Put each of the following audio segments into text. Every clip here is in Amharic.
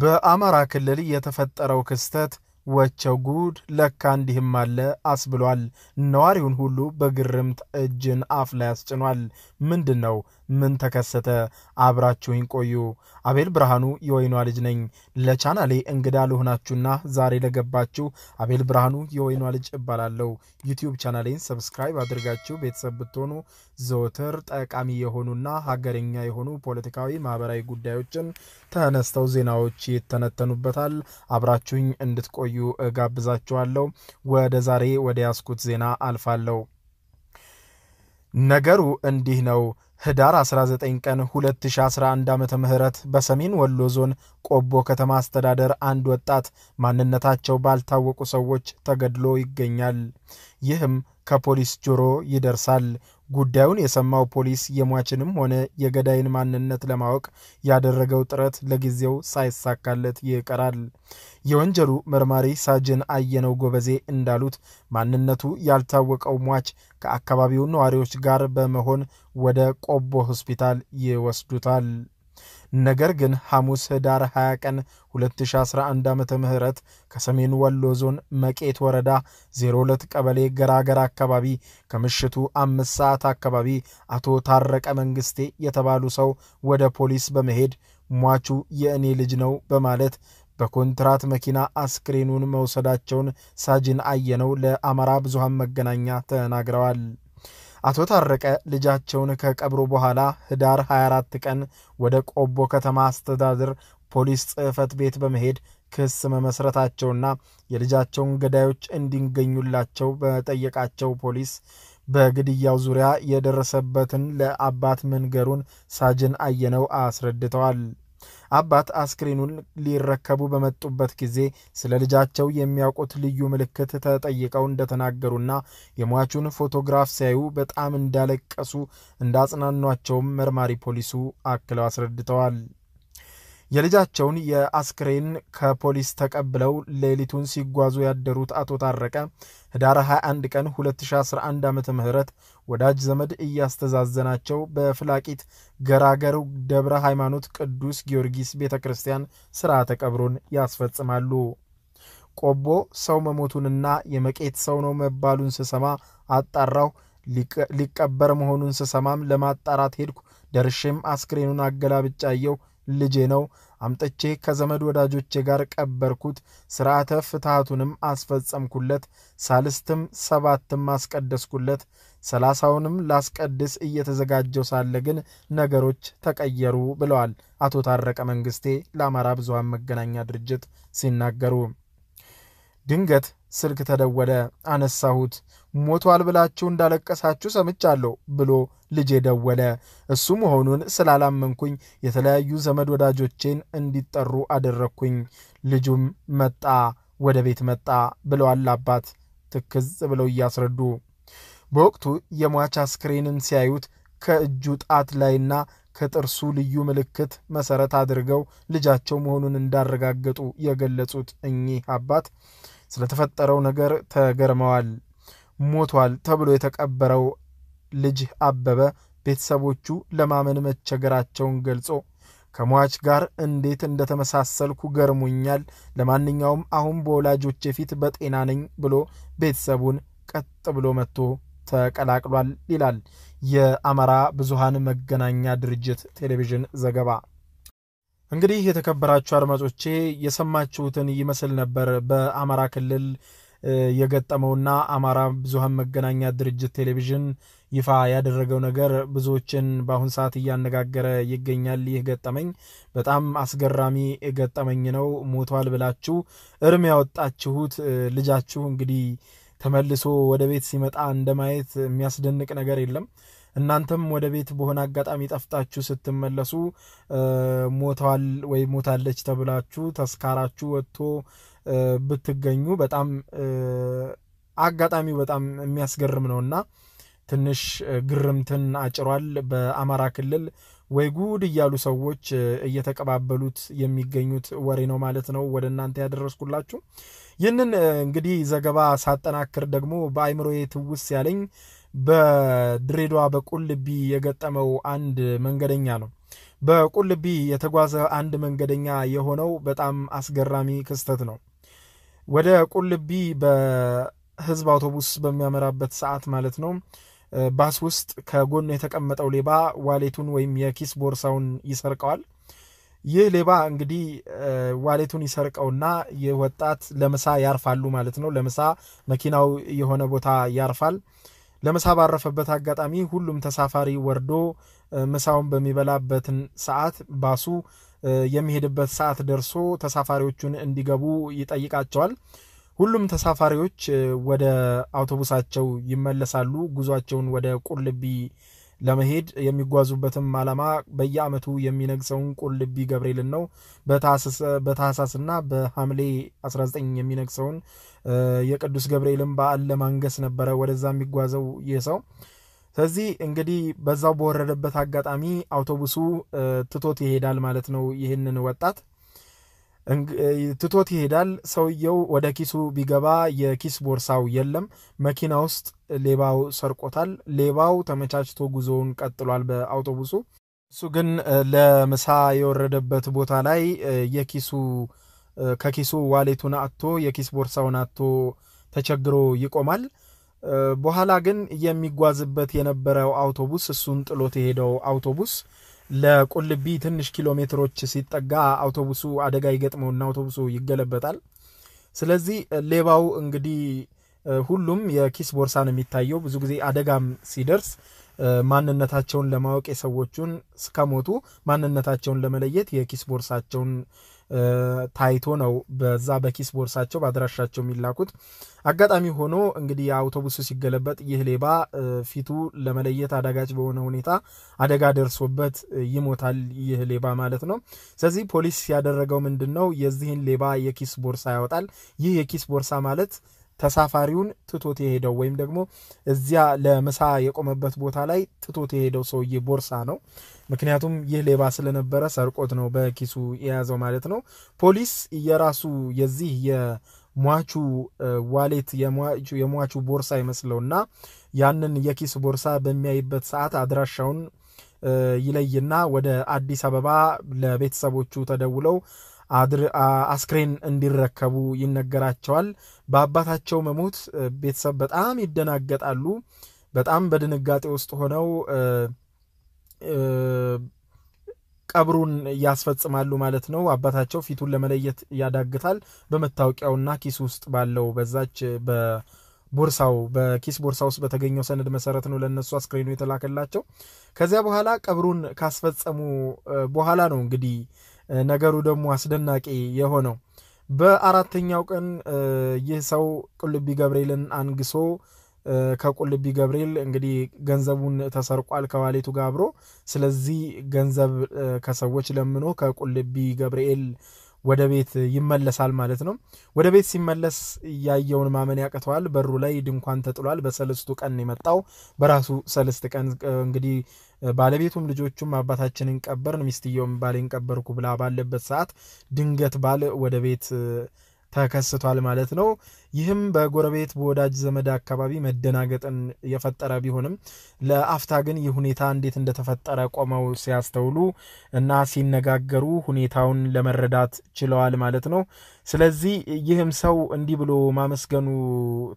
በአማራ ክልል የተፈጠረው ክስተት ወቸው ጉድ ለካ እንዲህም አለ አስብሏል። ነዋሪውን ሁሉ በግርምት እጅን አፍ ላይ አስጭኗል። ምንድን ነው? ምን ተከሰተ? አብራችሁኝ ቆዩ። አቤል ብርሃኑ የወይኗ ልጅ ነኝ። ለቻናሌ እንግዳ ለሆናችሁና ዛሬ ለገባችሁ አቤል ብርሃኑ የወይኗ ልጅ እባላለሁ። ዩቲዩብ ቻናሌን ሰብስክራይብ አድርጋችሁ ቤተሰብ ብትሆኑ ዘወትር ጠቃሚ የሆኑና ሀገርኛ የሆኑ ፖለቲካዊ፣ ማህበራዊ ጉዳዮችን ተነስተው ዜናዎች ይተነተኑበታል። አብራችሁኝ እንድትቆዩ እንድትቆዩ እጋብዛችኋለሁ። ወደ ዛሬ ወደ ያስኩት ዜና አልፋለሁ። ነገሩ እንዲህ ነው። ህዳር 19 ቀን 2011 ዓ ም በሰሜን ወሎ ዞን ቆቦ ከተማ አስተዳደር አንድ ወጣት ማንነታቸው ባልታወቁ ሰዎች ተገድሎ ይገኛል። ይህም ከፖሊስ ጆሮ ይደርሳል። ጉዳዩን የሰማው ፖሊስ የሟችንም ሆነ የገዳይን ማንነት ለማወቅ ያደረገው ጥረት ለጊዜው ሳይሳካለት ይቀራል። የወንጀሉ መርማሪ ሳጅን አየነው ጎበዜ እንዳሉት ማንነቱ ያልታወቀው ሟች ከአካባቢው ነዋሪዎች ጋር በመሆን ወደ ቆቦ ሆስፒታል ይወስዱታል። ነገር ግን ሐሙስ ህዳር 20 ቀን 2011 ዓ ም ከሰሜን ወሎ ዞን መቄት ወረዳ 02 ቀበሌ ገራገር አካባቢ ከምሽቱ አምስት ሰዓት አካባቢ አቶ ታረቀ መንግስቴ የተባሉ ሰው ወደ ፖሊስ በመሄድ ሟቹ የእኔ ልጅ ነው በማለት በኮንትራት መኪና አስክሬኑን መውሰዳቸውን ሳጅን አየነው ለአማራ ብዙሃን መገናኛ ተናግረዋል። አቶ ታረቀ ልጃቸውን ከቀብሩ በኋላ ህዳር 24 ቀን ወደ ቆቦ ከተማ አስተዳደር ፖሊስ ጽህፈት ቤት በመሄድ ክስ መመስረታቸውና የልጃቸውን ገዳዮች እንዲገኙላቸው በጠየቃቸው ፖሊስ በግድያው ዙሪያ የደረሰበትን ለአባት መንገሩን ሳጅን አየነው አስረድተዋል። አባት አስክሬኑን ሊረከቡ በመጡበት ጊዜ ስለ ልጃቸው የሚያውቁት ልዩ ምልክት ተጠይቀው እንደተናገሩና የሟቹን ፎቶግራፍ ሲያዩ በጣም እንዳለቀሱ እንዳጽናኗቸውም መርማሪ ፖሊሱ አክለው አስረድተዋል። የልጃቸውን የአስክሬን ከፖሊስ ተቀብለው ሌሊቱን ሲጓዙ ያደሩት አቶ ታረቀ ህዳር 21 ቀን 2011 ዓመተ ምህረት ወዳጅ ዘመድ እያስተዛዘናቸው በፍላቂት ገራገር ደብረ ሃይማኖት ቅዱስ ጊዮርጊስ ቤተ ክርስቲያን ስርዓተ ቀብሩን ያስፈጽማሉ። ቆቦ ሰው መሞቱንና የመቄት ሰው ነው መባሉን ስሰማ አጣራሁ። ሊቀበር መሆኑን ስሰማም ለማጣራት ሄድኩ። ደርሼም አስክሬኑን አገላብጫየው ልጄ ነው አምጥቼ ከዘመድ ወዳጆቼ ጋር ቀበርኩት። ስርዓተ ፍትሐቱንም አስፈጸምኩለት። ሳልስትም ሰባትም አስቀደስኩለት። ሰላሳውንም ላስቀድስ እየተዘጋጀው ሳለ ግን ነገሮች ተቀየሩ ብለዋል አቶ ታረቀ መንግስቴ ለአማራ ብዙሃን መገናኛ ድርጅት ሲናገሩ ድንገት ስልክ ተደወለ፣ አነሳሁት። ሞቷል ብላችሁ እንዳለቀሳችሁ ሰምቻለሁ ብሎ ልጄ ደወለ። እሱ መሆኑን ስላላመንኩኝ የተለያዩ ዘመድ ወዳጆቼን እንዲጠሩ አደረግኩኝ። ልጁም መጣ፣ ወደ ቤት መጣ ብለዋል አባት ትክዝ ብለው እያስረዱ። በወቅቱ የሟች አስክሬንን ሲያዩት ከእጁ ጣት ላይና ከጥርሱ ልዩ ምልክት መሰረት አድርገው ልጃቸው መሆኑን እንዳረጋገጡ የገለጹት እኚህ አባት ስለተፈጠረው ነገር ተገርመዋል። ሞቷል ተብሎ የተቀበረው ልጅ አበበ ቤተሰቦቹ ለማመን መቸገራቸውን ገልጾ ከሟች ጋር እንዴት እንደተመሳሰልኩ ገርሙኛል ለማንኛውም አሁን በወላጆቼ ፊት በጤና ነኝ ብሎ ቤተሰቡን ቀጥ ብሎ መጥቶ ተቀላቅሏል ይላል የአማራ ብዙሃን መገናኛ ድርጅት ቴሌቪዥን ዘገባ። እንግዲህ የተከበራችሁ አድማጮቼ የሰማችሁትን ይመስል ነበር በአማራ ክልል የገጠመውና አማራ ብዙሃን መገናኛ ድርጅት ቴሌቪዥን ይፋ ያደረገው ነገር ብዙዎችን በአሁን ሰዓት እያነጋገረ ይገኛል። ይህ ገጠመኝ በጣም አስገራሚ ገጠመኝ ነው። ሞቷል ብላችሁ እርም ያወጣችሁት ልጃችሁ እንግዲህ ተመልሶ ወደ ቤት ሲመጣ እንደማየት የሚያስደንቅ ነገር የለም። እናንተም ወደ ቤት በሆነ አጋጣሚ ጠፍጣችሁ ስትመለሱ ሞተዋል ወይ ሞታለች ተብላችሁ ተስካራችሁ ወጥቶ ብትገኙ በጣም አጋጣሚው በጣም የሚያስገርም ነውና ትንሽ ግርምትን አጭሯል። በአማራ ክልል ወይ ጉድ እያሉ ሰዎች እየተቀባበሉት የሚገኙት ወሬ ነው ማለት ነው ወደ እናንተ ያደረስኩላችሁ። ይህንን እንግዲህ ዘገባ ሳጠናክር ደግሞ በአይምሮዬ ትውስ ያለኝ በድሬዳዋ በቁልቢ የገጠመው አንድ መንገደኛ ነው። በቁልቢ የተጓዘ አንድ መንገደኛ የሆነው በጣም አስገራሚ ክስተት ነው። ወደ ቁልቢ በህዝብ አውቶቡስ በሚያመራበት ሰዓት ማለት ነው ባስ ውስጥ ከጎን የተቀመጠው ሌባ ዋሌቱን ወይም የኪስ ቦርሳውን ይሰርቀዋል። ይህ ሌባ እንግዲህ ዋሌቱን ይሰርቀውና ይህ ወጣት ለምሳ ያርፋሉ ማለት ነው። ለምሳ መኪናው የሆነ ቦታ ያርፋል። ለምሳ ባረፈበት አጋጣሚ ሁሉም ተሳፋሪ ወርዶ ምሳውን በሚበላበትን ሰዓት ባሱ የሚሄድበት ሰዓት ደርሶ ተሳፋሪዎቹን እንዲገቡ ይጠይቃቸዋል። ሁሉም ተሳፋሪዎች ወደ አውቶቡሳቸው ይመለሳሉ። ጉዟቸውን ወደ ቁልቢ ለመሄድ የሚጓዙበትም ዓላማ በየዓመቱ የሚነግሰውን ቁልቢ ገብርኤልን ነው። በታህሳስና በሐምሌ 19 የሚነግሰውን የቅዱስ ገብርኤልን በዓል ለማንገስ ነበረ ወደዛ የሚጓዘው ይህ ሰው። ስለዚህ እንግዲህ በዛው በወረደበት አጋጣሚ አውቶቡሱ ትቶት ይሄዳል ማለት ነው ይህንን ወጣት ትቶት ይሄዳል። ሰውየው ወደ ኪሱ ቢገባ የኪስ ቦርሳው የለም። መኪና ውስጥ ሌባው ሰርቆታል። ሌባው ተመቻችቶ ጉዞውን ቀጥሏል በአውቶቡሱ። እሱ ግን ለምሳ የወረደበት ቦታ ላይ የኪሱ ከኪሱ ዋሌቱን አቶ የኪስ ቦርሳውን አቶ ተቸግሮ ይቆማል። በኋላ ግን የሚጓዝበት የነበረው አውቶቡስ እሱን ጥሎት የሄደው አውቶቡስ ለቁልቢ ትንሽ ኪሎ ሜትሮች ሲጠጋ አውቶቡሱ አደጋ ይገጥመውና አውቶቡሱ ይገለበጣል። ስለዚህ ሌባው እንግዲህ ሁሉም የኪስ ቦርሳ ነው የሚታየው። ብዙ ጊዜ አደጋም ሲደርስ ማንነታቸውን ለማወቅ የሰዎቹን እስከሞቱ ማንነታቸውን ለመለየት የኪስ ቦርሳቸውን ታይቶ ነው በዛ በኪስ ቦርሳቸው በአድራሻቸው የሚላኩት። አጋጣሚ ሆኖ እንግዲህ የአውቶቡሱ ሲገለበጥ ይህ ሌባ ፊቱ ለመለየት አዳጋች በሆነ ሁኔታ አደጋ ደርሶበት ይሞታል። ይህ ሌባ ማለት ነው። ስለዚህ ፖሊስ ያደረገው ምንድን ነው? የዚህን ሌባ የኪስ ቦርሳ ያወጣል። ይህ የኪስ ቦርሳ ማለት ተሳፋሪውን ትቶት የሄደው ወይም ደግሞ እዚያ ለምሳ የቆመበት ቦታ ላይ ትቶት የሄደው ሰውዬ ቦርሳ ነው። ምክንያቱም ይህ ሌባ ስለነበረ ሰርቆት ነው በኪሱ የያዘው ማለት ነው። ፖሊስ የራሱ የዚህ የሟቹ ዋሌት የሟቹ ቦርሳ ይመስለውና ያንን የኪስ ቦርሳ በሚያይበት ሰዓት አድራሻውን ይለይና ወደ አዲስ አበባ ለቤተሰቦቹ ተደውለው አስክሬን እንዲረከቡ ይነገራቸዋል። በአባታቸው መሞት ቤተሰብ በጣም ይደናገጣሉ። በጣም በድንጋጤ ውስጥ ሆነው ቀብሩን ያስፈጽማሉ ማለት ነው። አባታቸው ፊቱን ለመለየት ያዳግታል። በመታወቂያውና ኪስ ውስጥ ባለው በዛች በቦርሳው በኪስ ቦርሳ ውስጥ በተገኘው ሰነድ መሰረት ነው ለእነሱ አስክሬኑ የተላከላቸው። ከዚያ በኋላ ቀብሩን ካስፈጸሙ በኋላ ነው እንግዲህ ነገሩ ደግሞ አስደናቂ የሆነው በአራተኛው ቀን ይህ ሰው ቁልቢ ገብርኤልን አንግሶ ከቁልቢ ገብርኤል እንግዲህ ገንዘቡን ተሰርቋል ከዋሌቱ ጋር አብሮ። ስለዚህ ገንዘብ ከሰዎች ለምኖ ከቁልቢ ገብርኤል ወደ ቤት ይመለሳል ማለት ነው። ወደ ቤት ሲመለስ ያየውን ማመን ያቅተዋል። በሩ ላይ ድንኳን ተጥሏል። በሰለስቱ ቀን የመጣው በራሱ ሰለስት ቀን እንግዲህ ባለቤቱም ልጆቹም አባታችንን ቀበርን፣ ሚስትየውም ባሌን ቀበርኩ ብላ ባለበት ሰዓት ድንገት ባል ወደ ቤት ተከስቷል ማለት ነው። ይህም በጎረቤት በወዳጅ ዘመድ አካባቢ መደናገጥን የፈጠረ ቢሆንም ለአፍታ ግን ይህ ሁኔታ እንዴት እንደተፈጠረ ቆመው ሲያስተውሉ እና ሲነጋገሩ ሁኔታውን ለመረዳት ችለዋል ማለት ነው። ስለዚህ ይህም ሰው እንዲህ ብሎ ማመስገኑ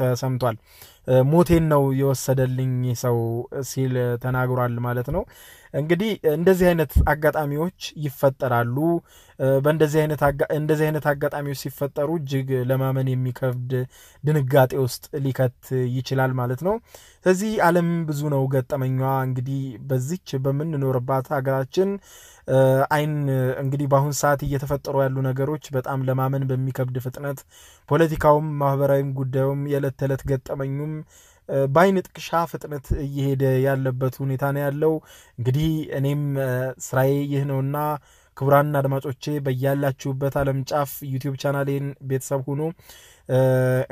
ተሰምቷል። ሞቴን ነው የወሰደልኝ ሰው ሲል ተናግሯል ማለት ነው። እንግዲህ እንደዚህ አይነት አጋጣሚዎች ይፈጠራሉ። በእንደዚህ አይነት አጋጣሚዎች ሲፈጠሩ እጅግ ለማመን የሚከብድ ድንጋጤ ውስጥ ሊከት ይችላል ማለት ነው። ስለዚህ ዓለም ብዙ ነው ገጠመኛ እንግዲህ በዚች በምንኖርባት ሀገራችን አይን እንግዲህ በአሁን ሰዓት እየተፈጠሩ ያሉ ነገሮች በጣም ለማመን በሚከብድ ፍጥነት ፖለቲካውም፣ ማህበራዊም ጉዳዩም የዕለት ተዕለት ገጠመኙም በአይን ጥቅሻ ፍጥነት እየሄደ ያለበት ሁኔታ ነው ያለው። እንግዲህ እኔም ስራዬ ይህ ነውና ክቡራን አድማጮቼ በያላችሁበት ዓለም ጫፍ ዩቲዩብ ቻናሌን ቤተሰብ ሁኑ።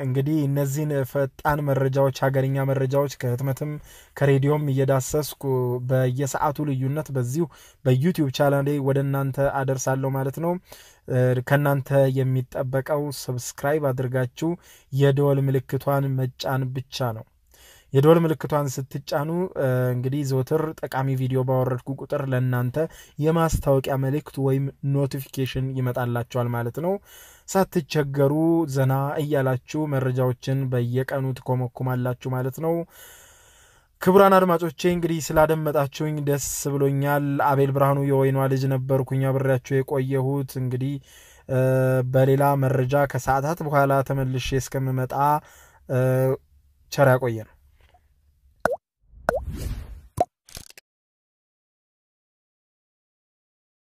እንግዲህ እነዚህን ፈጣን መረጃዎች ሀገርኛ መረጃዎች ከህትመትም ከሬዲዮም እየዳሰስኩ በየሰዓቱ ልዩነት በዚሁ በዩቲዩብ ቻናሌ ወደ እናንተ አደርሳለሁ ማለት ነው። ከእናንተ የሚጠበቀው ሰብስክራይብ አድርጋችሁ የደወል ምልክቷን መጫን ብቻ ነው። የዶል ምልክቷን ስትጫኑ እንግዲህ ዘወትር ጠቃሚ ቪዲዮ ባወረድኩ ቁጥር ለእናንተ የማስታወቂያ መልእክት ወይም ኖቲፊኬሽን ይመጣላቸዋል ማለት ነው። ሳትቸገሩ ዘና እያላችሁ መረጃዎችን በየቀኑ ትኮመኩማላችሁ ማለት ነው። ክቡራን አድማጮቼ እንግዲህ ስላደመጣችሁኝ ደስ ብሎኛል። አቤል ብርሃኑ የወይኗ ልጅ ነበርኩኝ አብሬያችሁ የቆየሁት። እንግዲህ በሌላ መረጃ ከሰዓታት በኋላ ተመልሼ እስከምመጣ ቸር ነው።